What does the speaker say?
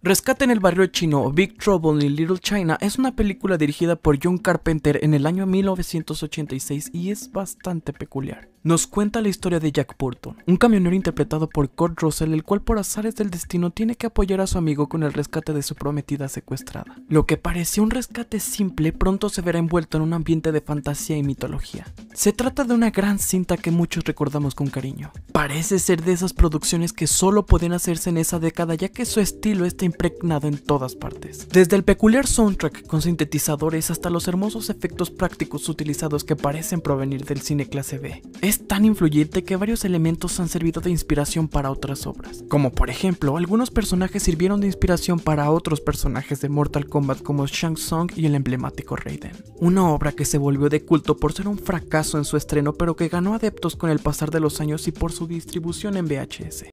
Rescate en el barrio chino Big Trouble in Little China es una película dirigida por John Carpenter en el año 1986 y es bastante peculiar. Nos cuenta la historia de Jack Burton, un camionero interpretado por Kurt Russell, el cual por azares del destino tiene que apoyar a su amigo con el rescate de su prometida secuestrada. Lo que parecía un rescate simple pronto se verá envuelto en un ambiente de fantasía y mitología. Se trata de una gran cinta que muchos recordamos con cariño. Parece ser de esas producciones que solo pueden hacerse en esa década ya que su estilo está impregnado en todas partes. Desde el peculiar soundtrack con sintetizadores hasta los hermosos efectos prácticos utilizados que parecen provenir del cine clase B. Es tan influyente que varios elementos han servido de inspiración para otras obras, como por ejemplo, algunos personajes sirvieron de inspiración para otros personajes de Mortal Kombat como Shang Tsung y el emblemático Raiden. Una obra que se volvió de culto por ser un fracaso en su estreno pero que ganó adeptos con el pasar de los años y por su distribución en VHS.